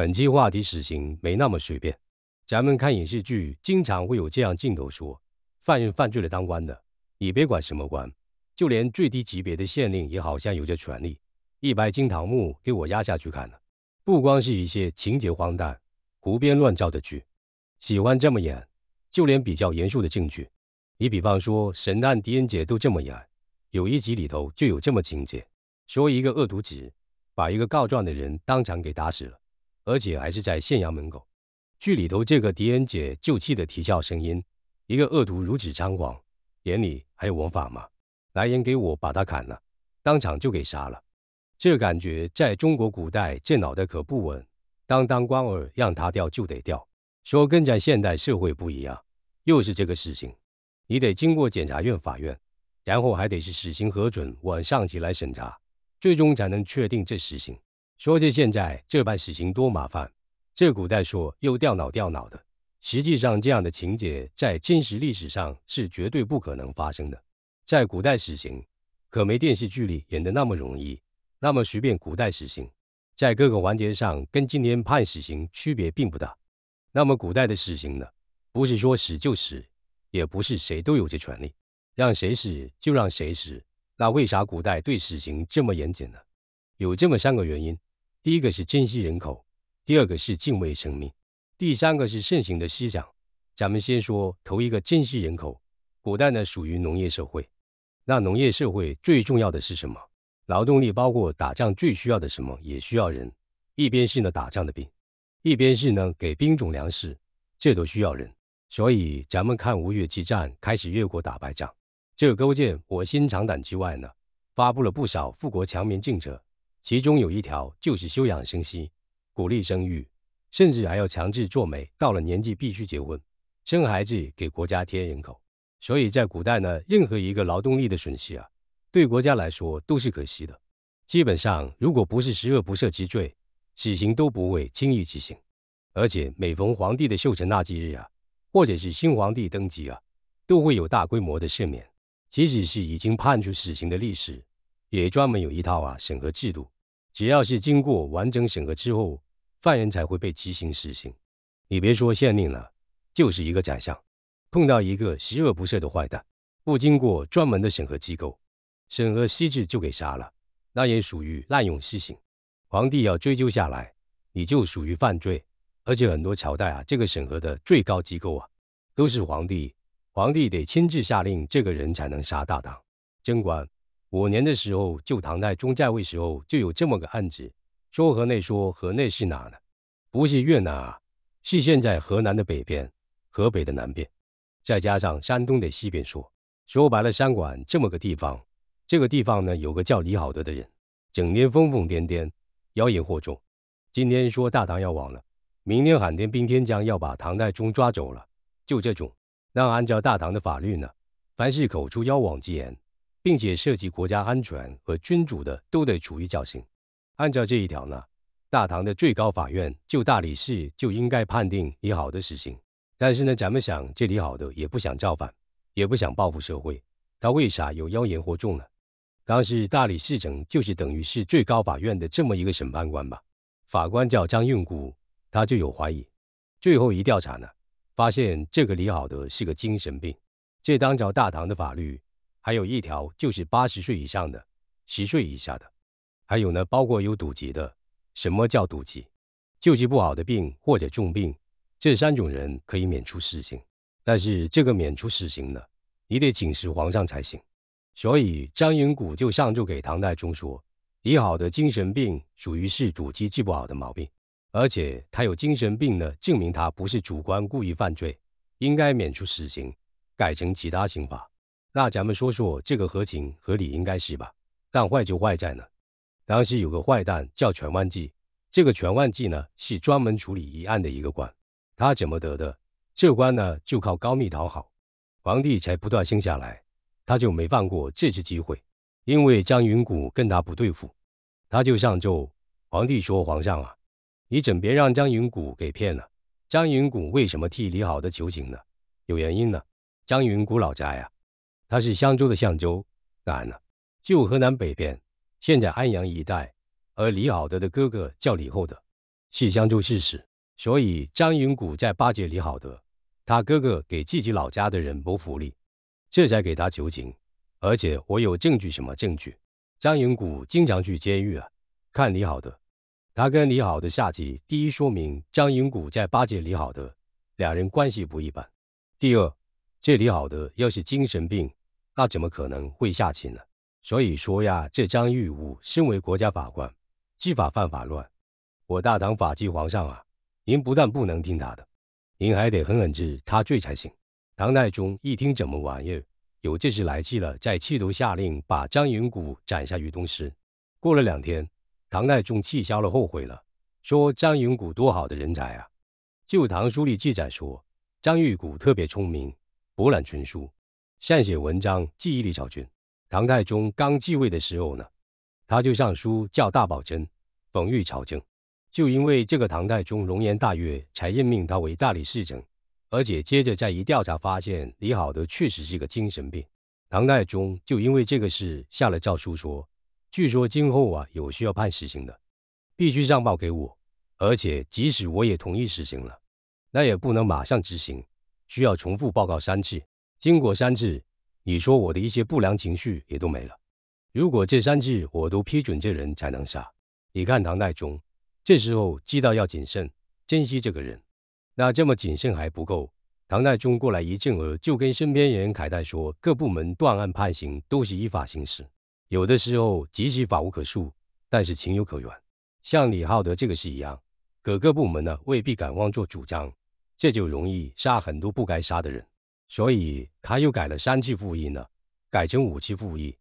本期话题死刑没那么随便。咱们看影视剧，经常会有这样镜头：说，犯人犯罪了，当官的也别管什么官，就连最低级别的县令也好像有些权利。一百斤堂木给我压下去砍了。不光是一些情节荒诞、胡编乱造的剧，喜欢这么演。就连比较严肃的证据，你比方说《神探狄仁杰》都这么演。有一集里头就有这么情节：说一个恶毒子把一个告状的人当场给打死了。而且还是在县衙门口，剧里头这个狄仁杰救妻的啼笑声音，一个恶徒如此猖狂，眼里还有王法吗？来人给我把他砍了，当场就给杀了。这感觉在中国古代这脑袋可不稳，当当官儿让他掉就得掉。说跟咱现代社会不一样，又是这个事情，你得经过检察院、法院，然后还得是死刑核准，我上级来审查，最终才能确定这死刑。说这现在这般死刑多麻烦，这古代说又掉脑掉脑的。实际上这样的情节在真实历史上是绝对不可能发生的。在古代死刑可没电视剧里演的那么容易。那么随便古代死刑在各个环节上跟今天判死刑区别并不大。那么古代的死刑呢？不是说死就死，也不是谁都有这权利让谁死就让谁死。那为啥古代对死刑这么严谨呢？有这么三个原因。第一个是珍惜人口，第二个是敬畏生命，第三个是盛行的思想。咱们先说头一个珍惜人口。古代呢属于农业社会，那农业社会最重要的是什么？劳动力包括打仗最需要的什么？也需要人。一边是呢打仗的兵，一边是呢给兵种粮食，这都需要人。所以咱们看吴越激战开始，越国打败仗，这个勾践卧薪尝胆之外呢，发布了不少富国强民政策。其中有一条就是休养生息，鼓励生育，甚至还要强制做媒，到了年纪必须结婚，生孩子给国家添人口。所以在古代呢，任何一个劳动力的损失啊，对国家来说都是可惜的。基本上，如果不是十恶不赦之罪，死刑都不会轻易执行。而且每逢皇帝的寿辰大吉日啊，或者是新皇帝登基啊，都会有大规模的赦免。即使是已经判处死刑的历史，也专门有一套啊审核制度，只要是经过完整审核之后，犯人才会被执行死刑。你别说县令了，就是一个宰相，碰到一个十恶不赦的坏蛋，不经过专门的审核机构，审核机制就给杀了，那也属于滥用私刑。皇帝要追究下来，你就属于犯罪。而且很多朝代啊，这个审核的最高机构啊，都是皇帝，皇帝得亲自下令，这个人才能杀大党。贞观。五年的时候，就唐代宗在位时候，就有这么个案子，说河内，说河内是哪呢？不是越南啊，是现在河南的北边，河北的南边，再加上山东的西边。说说白了，山馆这么个地方，这个地方呢，有个叫李好德的人，整天疯疯癫癫，妖言惑众。今天说大唐要亡了，明天喊天兵天将要把唐代宗抓走了，就这种。那按照大唐的法律呢，凡是口出妖妄之言。并且涉及国家安全和君主的，都得处以绞刑。按照这一条呢，大唐的最高法院就大理寺就应该判定李好的死刑。但是呢，咱们想，这李好的也不想造反，也不想报复社会，他为啥有妖言惑众呢？当时大理寺丞就是等于是最高法院的这么一个审判官吧，法官叫张运姑，他就有怀疑。最后一调查呢，发现这个李好的是个精神病。这当着大唐的法律。还有一条就是八十岁以上的、十岁以下的，还有呢，包括有赌疾的。什么叫赌疾？救治不好的病或者重病，这三种人可以免除死刑。但是这个免除死刑呢，你得请示皇上才行。所以张云谷就上奏给唐太宗说，李好的精神病属于是赌疾治不好的毛病，而且他有精神病呢，证明他不是主观故意犯罪，应该免除死刑，改成其他刑罚。那咱们说说这个合情合理应该是吧？但坏就坏在呢，当时有个坏蛋叫全万纪，这个全万纪呢是专门处理疑案的一个官，他怎么得的？这官呢就靠高密讨好，皇帝才不断生下来，他就没放过这次机会，因为张云谷跟他不对付，他就上奏皇帝说：“皇上啊，你怎别让张云谷给骗了？”张云谷为什么替李好的求情呢？有原因呢，张云谷老家呀。他是香州的象州，当然了，就河南北边，现在安阳一带。而李好德的哥哥叫李厚德，是香州刺史，所以张云古在巴结李好德，他哥哥给自己老家的人谋福利，这才给他求情。而且我有证据，什么证据？张云古经常去监狱啊，看李好德，他跟李好的下级第一说明张云古在巴结李好德，俩人关系不一般。第二，这李好德要是精神病。那怎么可能会下棋呢？所以说呀，这张玉武身为国家法官，知法犯法乱。我大唐法纪，皇上啊，您不但不能听他的，您还得狠狠治他罪才行。唐太宗一听怎么玩意儿，有这事来气了，在气头下令把张云谷斩杀于东市。过了两天，唐太宗气消了，后悔了，说张云谷多好的人才啊！《旧唐书》里记载说，张玉谷特别聪明，博览群书。善写文章，记忆力超群。唐太宗刚继位的时候呢，他就上书叫大宝珍讽喻朝政，就因为这个，唐太宗龙颜大悦，才任命他为大理寺丞。而且接着再一调查，发现李好德确实是个精神病。唐太宗就因为这个事下了诏书说，据说今后啊有需要判死刑的，必须上报给我，而且即使我也同意死行了，那也不能马上执行，需要重复报告三次。经过三次，你说我的一些不良情绪也都没了。如果这三次我都批准这人才能杀，你看唐太宗这时候知道要谨慎，珍惜这个人。那这么谨慎还不够，唐太宗过来一阵儿，就跟身边人慨叹说，各部门断案判刑都是依法行事，有的时候即使法无可恕，但是情有可原。像李浩德这个事一样，各各部门呢未必敢妄作主张，这就容易杀很多不该杀的人。所以他又改了三气复议呢，改成五气复议。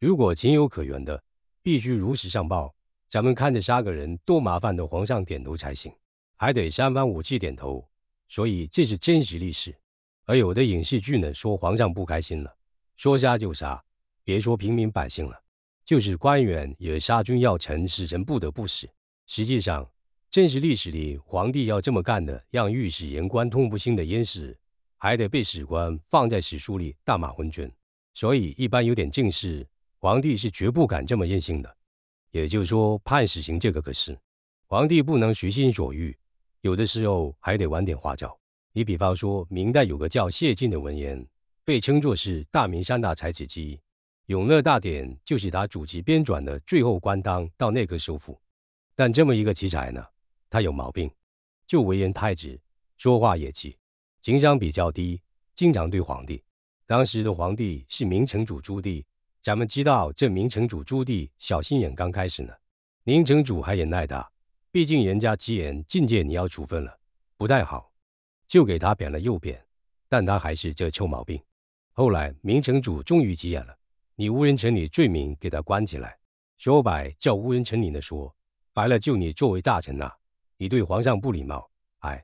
如果情有可原的，必须如实上报。咱们看着杀个人多麻烦的，皇上点头才行，还得三番五次点头。所以这是真实历史。而有的影视剧呢，说皇上不开心了，说杀就杀，别说平民百姓了，就是官员也杀君要臣，使臣不得不死。实际上，真实历史里，皇帝要这么干的，让御史言官痛不心的淹死。还得被史官放在史书里大骂昏君，所以一般有点近视，皇帝是绝不敢这么任性的。也就是说，判死刑这个可是皇帝不能随心所欲，有的时候还得玩点花招。你比方说，明代有个叫谢晋的文人，被称作是大明三大才子之一，《永乐大典》就是他主持编纂的。最后官当到内阁首辅，但这么一个奇才呢，他有毛病，就为人太直，说话也直。情商比较低，经常对皇帝。当时的皇帝是明成祖朱棣，咱们知道这明成祖朱棣小心眼，刚开始呢，明成祖还忍耐他，毕竟人家急眼境界你要处分了，不太好，就给他贬了又贬，但他还是这臭毛病。后来明成祖终于急眼了，你无人臣礼罪名给他关起来，说白叫无人臣礼的说白了就你作为大臣啊，你对皇上不礼貌，哎。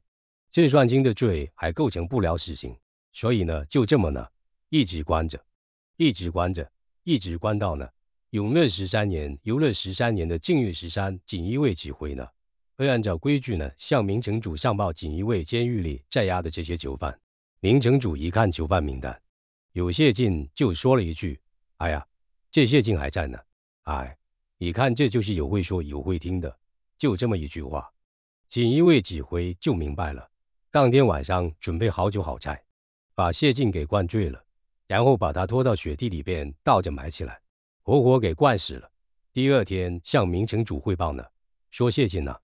郑算金的罪还构成不了死刑，所以呢，就这么呢，一直关着，一直关着，一直关到呢，永乐十三年，永乐十三年的正月十三，锦衣卫指挥呢，会按照规矩呢，向明成祖上报锦衣卫监狱里在押的这些囚犯。明成祖一看囚犯名单，有谢晋，就说了一句：“哎呀，这谢晋还在呢。”哎，你看，这就是有会说有会听的，就这么一句话，锦衣卫指挥就明白了。当天晚上准备好酒好菜，把谢晋给灌醉了，然后把他拖到雪地里边倒着埋起来，活活给灌死了。第二天向明城主汇报呢，说谢晋呐，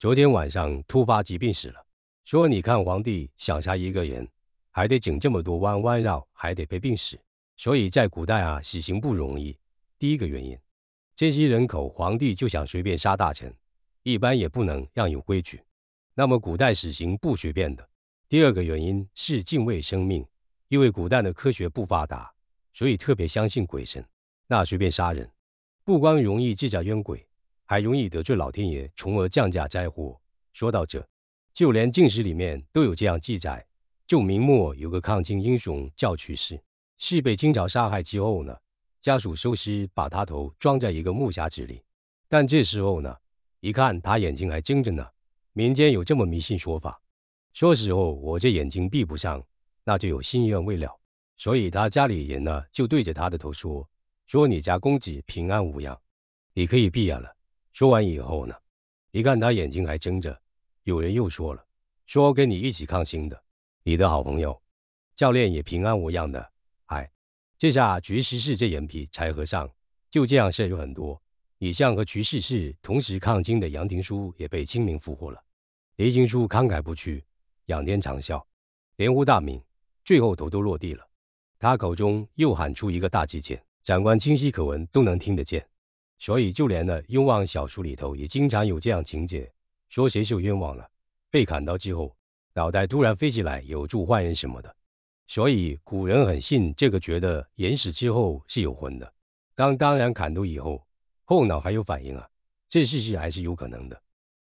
昨天晚上突发疾病死了。说你看皇帝想杀一个人，还得整这么多弯弯绕，还得被病死。所以在古代啊，死刑不容易。第一个原因，这些人口皇帝就想随便杀大臣，一般也不能让有规矩。那么古代死刑不随便的。第二个原因是敬畏生命，因为古代的科学不发达，所以特别相信鬼神。那随便杀人，不光容易制造冤鬼，还容易得罪老天爷，从而降价灾祸。说到这，就连《禁史》里面都有这样记载：，就明末有个抗清英雄叫屈氏，是被清朝杀害之后呢，家属收尸，把他头装在一个木匣子里。但这时候呢，一看他眼睛还睁着呢。民间有这么迷信说法，说时候我这眼睛闭不上，那就有心愿未了，所以他家里人呢就对着他的头说，说你家公子平安无恙，你可以闭眼了。说完以后呢，一看他眼睛还睁着，有人又说了，说跟你一起抗清的，你的好朋友教练也平安无恙的。哎，这下徐式耜这眼皮才合上，就这样事有很多。你像和徐世耜同时抗清的杨廷书也被清明俘获了。狄青书慷慨不屈，仰天长啸，连呼大名，最后头都落地了。他口中又喊出一个大字剑，长官清晰可闻，都能听得见。所以就连的冤枉小说里头也经常有这样情节，说谁受冤枉了，被砍刀之后，脑袋突然飞起来，有助坏人什么的。所以古人很信这个，觉得死之后是有魂的。当当然砍刀以后，后脑还有反应啊，这事实还是有可能的。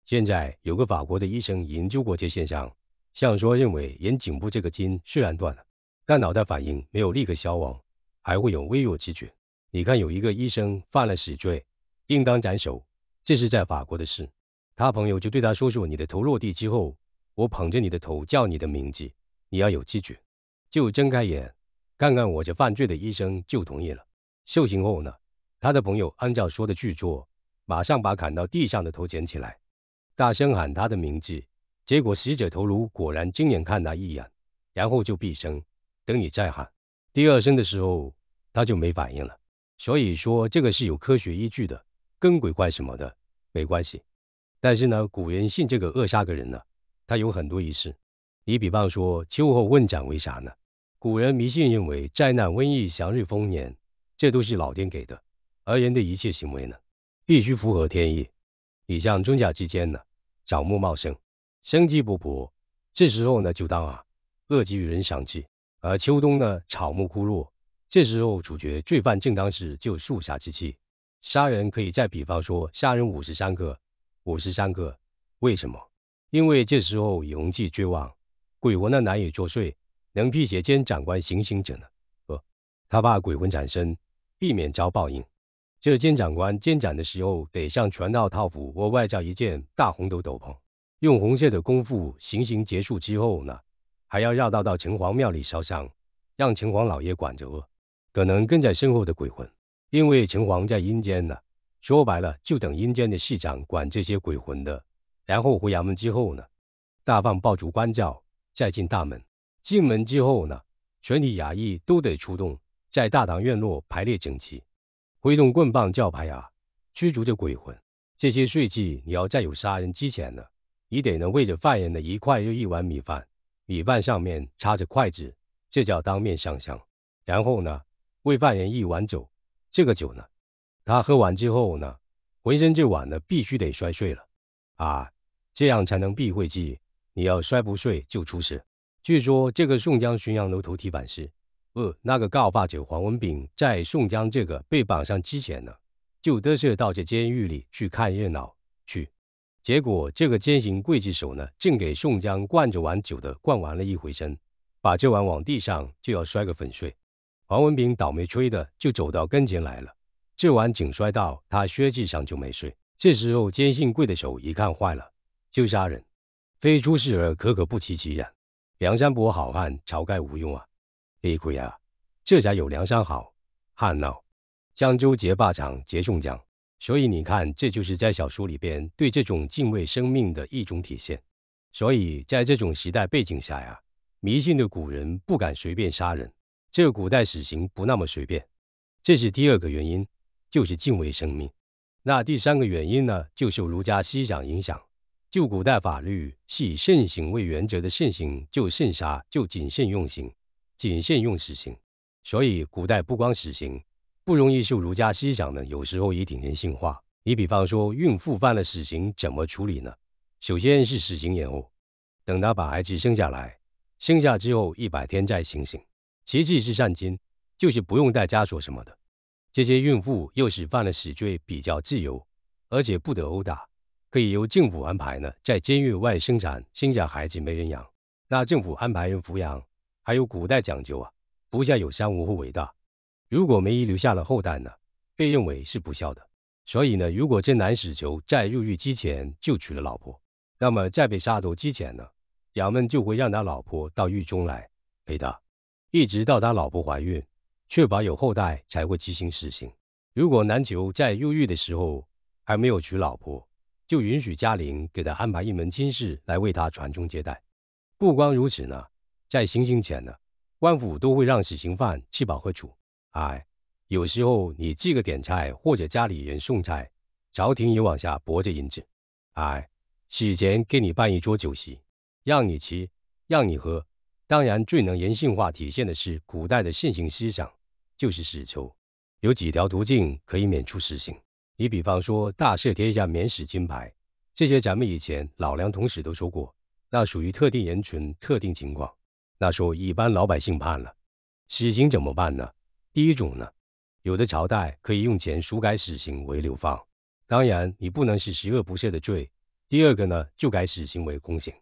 现在有个法国的医生研究过这现象，像说认为人颈部这个筋虽然断了，但脑袋反应没有立刻消亡，还会有微弱知觉。你看有一个医生犯了死罪，应当斩首，这是在法国的事。他朋友就对他说说：“你的头落地之后，我捧着你的头叫你的名字，你要有知觉，就睁开眼，看看我这犯罪的医生就同意了。”受刑后呢，他的朋友按照说的去做，马上把砍到地上的头捡起来。大声喊他的名字，结果死者头颅果然睁眼看他一眼，然后就闭声。等你再喊第二声的时候，他就没反应了。所以说这个是有科学依据的，跟鬼怪什么的没关系。但是呢，古人信这个扼杀个人呢，他有很多仪式。你比方说秋后问斩，为啥呢？古人迷信认为灾难、瘟疫、祥瑞、丰年，这都是老天给的。而人的一切行为呢，必须符合天意。你像宗教之间呢？草木茂盛，生机勃勃。这时候呢，就当啊，恶极与人相济；而秋冬呢，草木枯落。这时候主角罪犯正当时，就树杀之气。杀人可以再比方说，杀人五十三个，五十三个。为什么？因为这时候勇气绝望，鬼魂呢难以作祟，能辟邪兼斩官行刑者呢？呃，他怕鬼魂产生，避免遭报应。这监斩官监斩的时候，得上全套套服或外罩一件大红斗斗篷，用红色的功夫。行刑结束之后呢，还要绕道到城隍庙里烧香，让城隍老爷管着。可能跟在身后的鬼魂，因为城隍在阴间呢，说白了就等阴间的市长管这些鬼魂的。然后回衙门之后呢，大放爆竹关照，再进大门。进门之后呢，全体衙役都得出动，在大堂院落排列整齐。挥动棍棒、叫牌啊，驱逐这鬼魂。这些税祭你要再有杀人之前呢，你得能喂着犯人的一块又一碗米饭，米饭上面插着筷子，这叫当面上香。然后呢，喂犯人一碗酒，这个酒呢，他喝完之后呢，浑身这碗呢必须得摔碎了啊，这样才能避讳忌。你要摔不碎就出事。据说这个宋江巡洋楼头提反诗。呃，那个告发者黄文炳在宋江这个被绑上之前呢，就嘚瑟到这监狱里去看热闹去。结果这个监刑刽子手呢，正给宋江灌着碗酒的，灌完了一回身，把这碗往地上就要摔个粉碎。黄文炳倒霉催的就走到跟前来了，这碗紧摔到他靴子上就没碎。这时候监信刽的手一看坏了，就杀人，非出事而可可不其然。梁山伯好汉晁盖无用啊。逵啊，这家有梁山好汉闹，江州劫霸场劫宋将。所以你看，这就是在小说里边对这种敬畏生命的一种体现。所以在这种时代背景下呀，迷信的古人不敢随便杀人，这古代死刑不那么随便。这是第二个原因，就是敬畏生命。那第三个原因呢，就受儒家思想影响，就古代法律是以慎刑为原则的慎刑，就慎杀，就谨慎用刑。仅限用死刑，所以古代不光死刑，不容易受儒家思想的，有时候也挺人性化。你比方说，孕妇犯了死刑怎么处理呢？首先是死刑延后，等她把孩子生下来，生下之后一百天再行刑，其次是散金，就是不用带枷锁什么的。这些孕妇又是犯了死罪，比较自由，而且不得殴打，可以由政府安排呢，在监狱外生产，生下孩子没人养，那政府安排人抚养。还有古代讲究啊，不孝有三无后为大。如果梅姨留下了后代呢，被认为是不孝的。所以呢，如果这男死囚在入狱之前就娶了老婆，那么在被杀头之前呢，衙门就会让他老婆到狱中来陪他，一直到他老婆怀孕，确保有后代才会执行死刑。如果男囚在入狱的时候还没有娶老婆，就允许家领给他安排一门亲事来为他传宗接代。不光如此呢。在行刑前呢，官府都会让死刑犯吃饱喝足。哎，有时候你自个点菜或者家里人送菜，朝廷也往下拨着银子。哎，死前给你办一桌酒席，让你吃，让你喝。当然，最能人性化体现的是古代的现行思想，就是死囚有几条途径可以免除死刑。你比方说大赦天下免死金牌，这些咱们以前老梁同史都说过，那属于特定人群特定情况。那说一般老百姓判了，死刑怎么办呢？第一种呢，有的朝代可以用钱赎改死刑为流放，当然你不能是十恶不赦的罪。第二个呢，就改死刑为宫刑，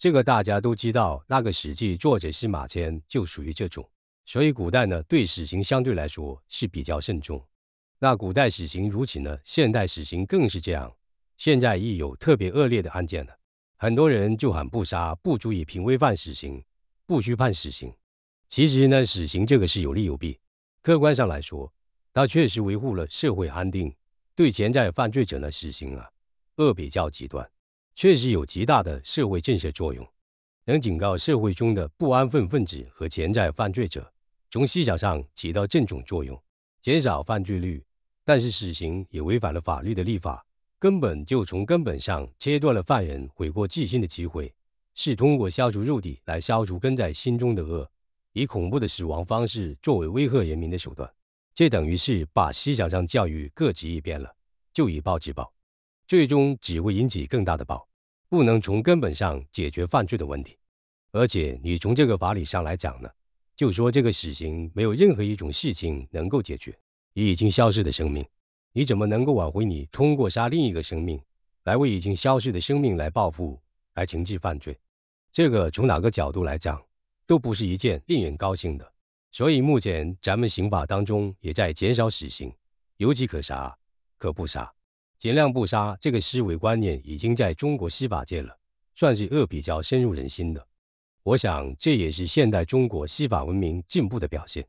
这个大家都知道。那个《史记》作者司马迁就属于这种。所以古代呢，对死刑相对来说是比较慎重。那古代死刑如此呢，现代死刑更是这样。现在一有特别恶劣的案件了，很多人就喊不杀，不足以平威犯死刑。不需判死刑。其实呢，死刑这个是有利有弊。客观上来说，它确实维护了社会安定，对潜在犯罪者呢，死刑啊，恶比较极端，确实有极大的社会震慑作用，能警告社会中的不安分分子和潜在犯罪者，从思想上起到正种作用，减少犯罪率。但是死刑也违反了法律的立法，根本就从根本上切断了犯人悔过自新的机会。是通过消除肉体来消除根在心中的恶，以恐怖的死亡方式作为威吓人民的手段，这等于是把思想上教育各执一边了，就以暴制暴，最终只会引起更大的暴，不能从根本上解决犯罪的问题。而且你从这个法理上来讲呢，就说这个死刑没有任何一种事情能够解决，你已经消失的生命，你怎么能够挽回？你通过杀另一个生命来为已经消失的生命来报复？而惩治犯罪，这个从哪个角度来讲，都不是一件令人高兴的。所以目前咱们刑法当中也在减少死刑，有几可杀，可不杀，尽量不杀。这个思维观念已经在中国司法界了，算是恶比较深入人心的。我想这也是现代中国司法文明进步的表现。